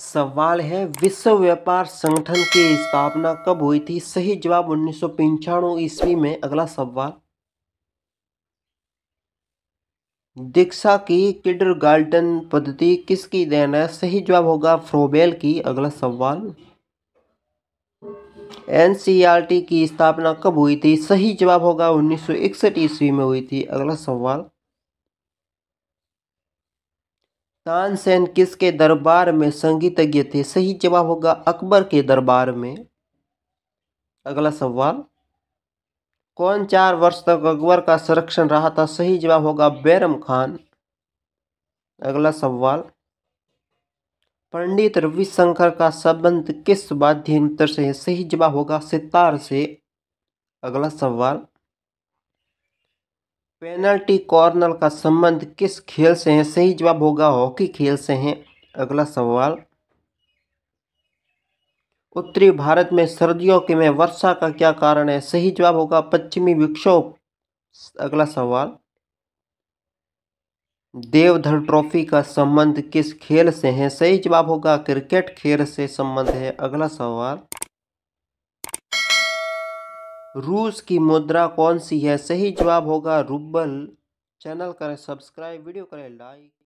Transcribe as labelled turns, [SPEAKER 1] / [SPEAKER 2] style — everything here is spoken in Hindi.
[SPEAKER 1] सवाल है विश्व व्यापार संगठन की स्थापना कब हुई थी सही जवाब उन्नीस सौ ईस्वी में अगला सवाल दीक्षा की किडर गार्डन पद्धति किसकी देन है सही जवाब होगा फ्रोबेल की अगला सवाल एनसीईआरटी की स्थापना कब हुई थी सही जवाब होगा उन्नीस ईस्वी में हुई थी अगला सवाल तानसेन किसके दरबार में संगीतज्ञ थे सही जवाब होगा अकबर के दरबार में अगला सवाल कौन चार वर्ष तक अकबर का संरक्षण रहा था सही जवाब होगा बैरम खान अगला सवाल पंडित रविशंकर का संबंध किस वाद्य यंत्र से है सही जवाब होगा सितार से अगला सवाल पेनल्टी कॉर्नर का संबंध किस खेल से है सही जवाब होगा हॉकी खेल से है अगला सवाल उत्तरी भारत में सर्दियों के में वर्षा का क्या कारण है सही जवाब होगा पश्चिमी विक्षोभ अगला सवाल देवधर ट्रॉफी का संबंध किस खेल से है सही जवाब होगा क्रिकेट खेल से संबंध है अगला सवाल रूस की मुद्रा कौन सी है सही जवाब होगा रूबल चैनल करें सब्सक्राइब वीडियो करें लाइक